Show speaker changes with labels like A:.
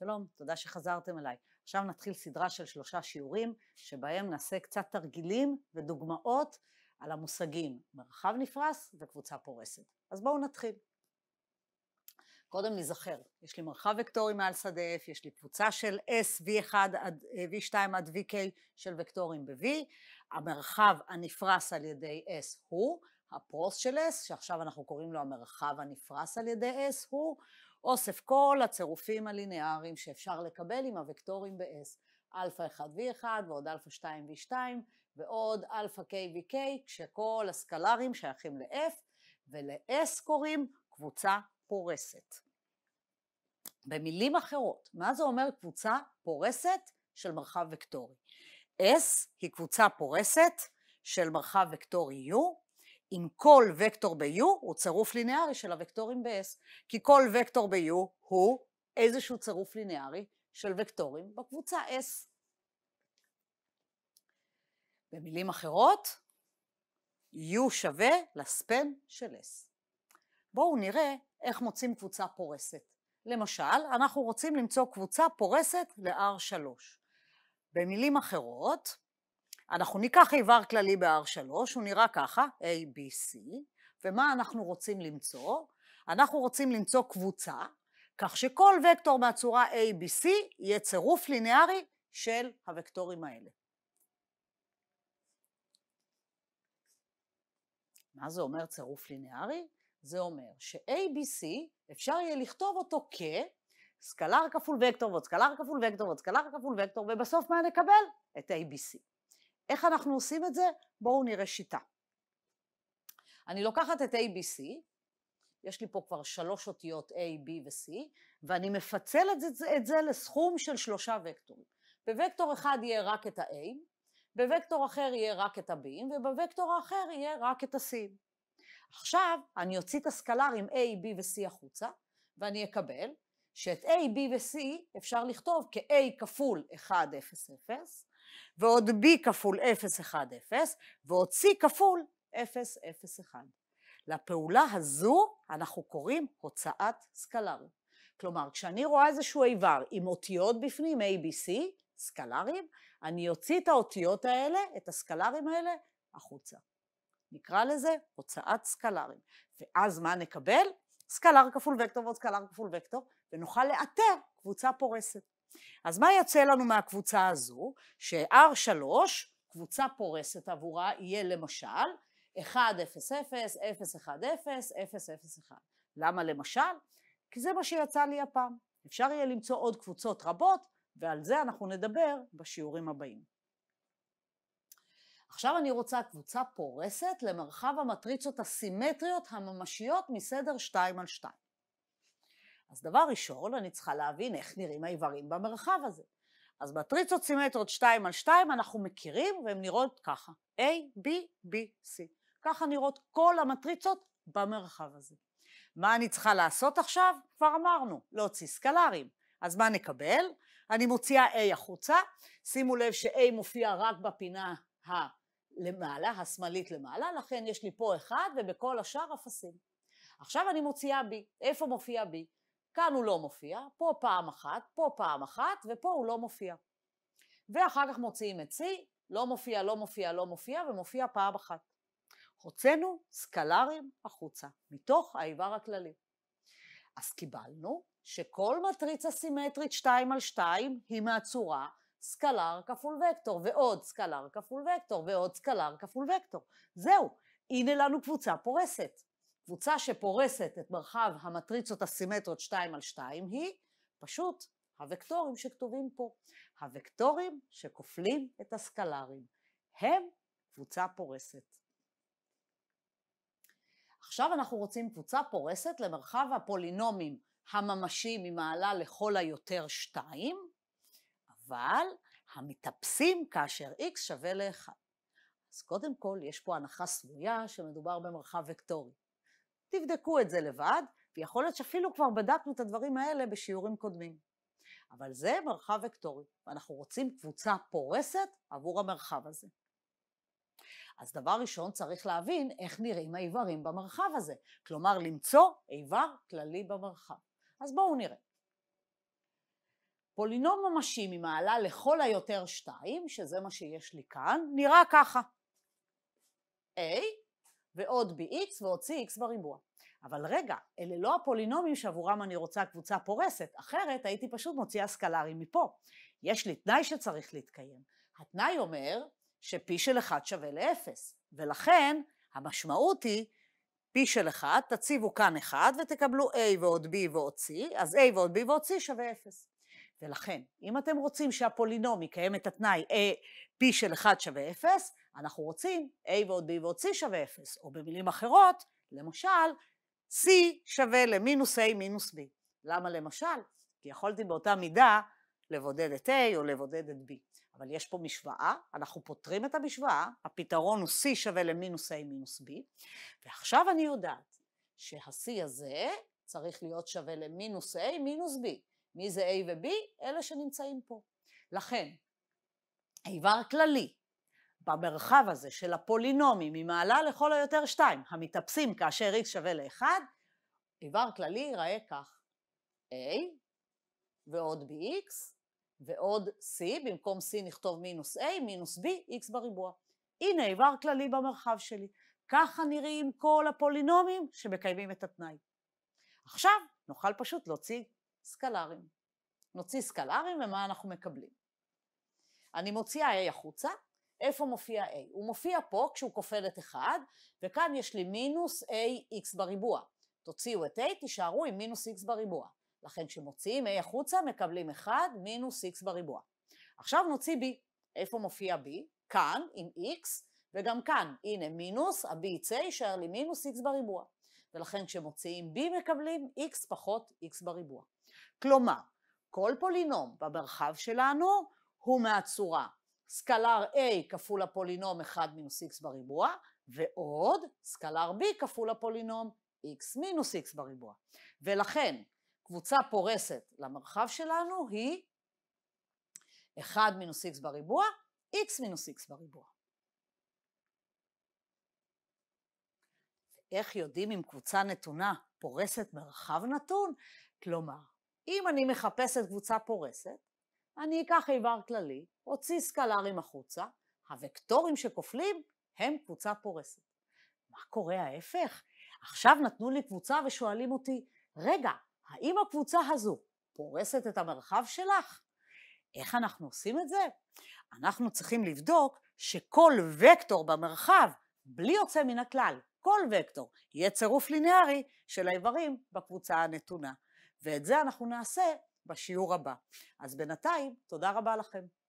A: שלום, תודה שחזרתם אליי. עכשיו נתחיל סדרה של שלושה שיעורים, שבהם נעשה קצת תרגילים ודוגמאות על המושגים מרחב נפרס וקבוצה פורסת. אז בואו נתחיל. קודם נזכר, יש לי מרחב וקטורי מעל שדה F, יש לי קבוצה של S, V1 עד V2 עד VK של וקטורים ב-V, המרחב הנפרס על ידי S הוא, הפרוס של S, שעכשיו אנחנו קוראים לו המרחב הנפרס על ידי S הוא, אוסף כל הצירופים הליניאריים שאפשר לקבל עם הוקטורים ב-S, Alpha 1 V1 ועוד Alpha 2 V2 ועוד Alpha K VK, כשכל הסקלרים שייכים ל-F, ול-S קוראים קבוצה פורסת. במילים אחרות, מה זה אומר קבוצה פורסת של מרחב וקטורי? S היא קבוצה פורסת של מרחב וקטורי U, אם כל וקטור ב-U הוא צירוף לינארי של הוקטורים ב-S, כי כל וקטור ב-U הוא איזשהו צירוף לינארי של וקטורים בקבוצה S. במילים אחרות, U שווה לספן של S. בואו נראה איך מוצאים קבוצה פורסת. למשל, אנחנו רוצים למצוא קבוצה פורסת ל-R3. במילים אחרות, אנחנו ניקח איבר כללי ב-R3, הוא נראה ככה, A, B, C, ומה אנחנו רוצים למצוא? אנחנו רוצים למצוא קבוצה, כך שכל וקטור מהצורה A, B, C יהיה צירוף לינארי של הוקטורים האלה. מה זה אומר צירוף לינארי? זה אומר ש a B, C אפשר יהיה לכתוב אותו כ... סקלר כפול וקטור ועוד סקלר כפול וקטור ועוד סקלר כפול וקטור, ובסוף מה נקבל? את ABC. איך אנחנו עושים את זה? בואו נראה שיטה. אני לוקחת את ABC, יש לי פה כבר שלוש אותיות A, B ו-C, ואני מפצלת את זה, את זה לסכום של שלושה וקטורים. בוקטור אחד יהיה רק את ה-A, בוקטור אחר יהיה רק את ה-B, ובוקטור האחר יהיה רק את ה-C. עכשיו אני אוציא את הסקלר עם A, B ו-C החוצה, ואני אקבל שאת A, B ו-C אפשר לכתוב כ-A כפול 1, 0, 0, ועוד b כפול 0, 1, 0, ועוד c כפול 0, 0, 1. לפעולה הזו אנחנו קוראים הוצאת סקלרית. כלומר, כשאני רואה איזשהו איבר עם אותיות בפנים, a, b, c, סקלרים, אני אוציא את האותיות האלה, את הסקלרים האלה, החוצה. נקרא לזה הוצאת סקלרים. ואז מה נקבל? סקלר כפול וקטור ועוד סקלר כפול וקטור, ונוכל לאתר קבוצה פורסת. אז מה יוצא לנו מהקבוצה הזו? ש-R3, קבוצה פורסת עבורה, יהיה למשל 1, 0, 0, 0, 1, 0, 0, 0, 1. למה למשל? כי זה מה שיצא לי הפעם. אפשר יהיה למצוא עוד קבוצות רבות, ועל זה אנחנו נדבר בשיעורים הבאים. עכשיו אני רוצה קבוצה פורסת למרחב המטריצות הסימטריות הממשיות מסדר 2 על 2. אז דבר ראשון, אני צריכה להבין איך נראים האיברים במרחב הזה. אז מטריצות סימטריות 2 על 2 אנחנו מכירים והן נראות ככה, A, B, B, C. ככה נראות כל המטריצות במרחב הזה. מה אני צריכה לעשות עכשיו? כבר אמרנו, להוציא סקלרים. אז מה נקבל? אני מוציאה A החוצה, שימו לב ש-A מופיע רק בפינה הלמעלה, השמאלית למעלה, לכן יש לי פה אחד ובכל השאר אפסים. עכשיו אני מוציאה B. איפה מופיע B? כאן הוא לא מופיע, פה פעם אחת, פה פעם אחת, ופה הוא לא מופיע. ואחר כך מוציאים את C, לא מופיע, לא מופיע, לא מופיע, ומופיע פעם אחת. הוצאנו סקלרים החוצה, מתוך האיבר הכללי. אז קיבלנו שכל מטריצה סימטרית 2 על 2 היא מהצורה סקלר כפול וקטור, ועוד סקלר כפול וקטור, ועוד סקלר כפול וקטור. זהו, הנה לנו קבוצה פורסת. הקבוצה שפורסת את מרחב המטריצות הסימטריות 2 על 2 היא פשוט הוקטורים שכתובים פה, הוקטורים שכופלים את הסקלרים. הם קבוצה פורסת. עכשיו אנחנו רוצים קבוצה פורסת למרחב הפולינומים הממשי ממעלה לכל היותר 2, אבל המתאפסים כאשר x שווה ל-1. אז קודם כל, יש פה הנחה סמויה שמדובר במרחב וקטורי. תבדקו את זה לבד, ויכול להיות שאפילו כבר בדקנו את הדברים האלה בשיעורים קודמים. אבל זה מרחב וקטורי, ואנחנו רוצים קבוצה פורסת עבור המרחב הזה. אז דבר ראשון צריך להבין איך נראים האיברים במרחב הזה, כלומר למצוא איבר כללי במרחב. אז בואו נראה. פולינום ממשי ממעלה לכל היותר 2, שזה מה שיש לי כאן, נראה ככה. A ועוד ב-x והוציא x בריבוע. אבל רגע, אלה לא הפולינומים שעבורם אני רוצה קבוצה פורסת, אחרת הייתי פשוט מוציאה סקלרים מפה. יש לי תנאי שצריך להתקיים. התנאי אומר ש-p של 1 שווה ל-0, ולכן המשמעות היא p של 1, תציבו כאן 1 ותקבלו a ועוד b ועוד c, אז a ועוד b ועוד c שווה 0. ולכן, אם אתם רוצים שהפולינום יקיים את התנאי a, p של 1 שווה 0, אנחנו רוצים A ועוד B ועוד C שווה 0, או במילים אחרות, למשל, C שווה למינוס A מינוס B. למה למשל? כי יכולתי באותה מידה לבודד את A או לבודד את B. אבל יש פה משוואה, אנחנו פותרים את המשוואה, הפתרון הוא C שווה למינוס A מינוס B, ועכשיו אני יודעת שה-C הזה צריך להיות שווה למינוס A מינוס B. מי זה A ו-B? אלה שנמצאים פה. לכן, איבר כללי במרחב הזה של הפולינומים ממעלה לכל היותר 2, המתאפסים כאשר x שווה ל-1, איבר כללי ייראה כך, a ועוד bx ועוד c, במקום c נכתוב מינוס a, מינוס b, x בריבוע. הנה איבר כללי במרחב שלי. ככה נראים כל הפולינומים שמקיימים את התנאי. עכשיו נוכל פשוט להוציא סקלרים. נוציא סקלרים ומה אנחנו מקבלים. אני מוציאה a החוצה, איפה מופיע A? הוא מופיע פה כשהוא כופל את 1, וכאן יש לי מינוס AX בריבוע. תוציאו את A, תישארו עם מינוס X בריבוע. לכן כשמוציאים A החוצה, מקבלים 1 מינוס X בריבוע. עכשיו נוציא B. איפה מופיע B? כאן, עם X, וגם כאן, הנה מינוס, ה-B יצא, יישאר לי מינוס X בריבוע. ולכן כשמוציאים B מקבלים X פחות X בריבוע. כלומר, כל פולינום במרחב שלנו הוא מהצורה סקלר A כפול הפולינום 1 מינוס x בריבוע, ועוד סקלר B כפול הפולינום x מינוס x בריבוע. ולכן קבוצה פורסת למרחב שלנו היא 1 מינוס x בריבוע, x מינוס x בריבוע. איך יודעים אם קבוצה נתונה פורסת מרחב נתון? כלומר, אם אני מחפשת קבוצה פורסת, אני אקח איבר כללי, אוציא סקלרים החוצה, הוקטורים שכופלים הם קבוצה פורסת. מה קורה ההפך? עכשיו נתנו לי קבוצה ושואלים אותי, רגע, האם הקבוצה הזו פורסת את המרחב שלך? איך אנחנו עושים את זה? אנחנו צריכים לבדוק שכל וקטור במרחב, בלי יוצא מן הכלל, כל וקטור, יהיה צירוף לינארי של האיברים בקבוצה הנתונה. ואת זה אנחנו נעשה בשיעור הבא. אז בינתיים, תודה רבה לכם.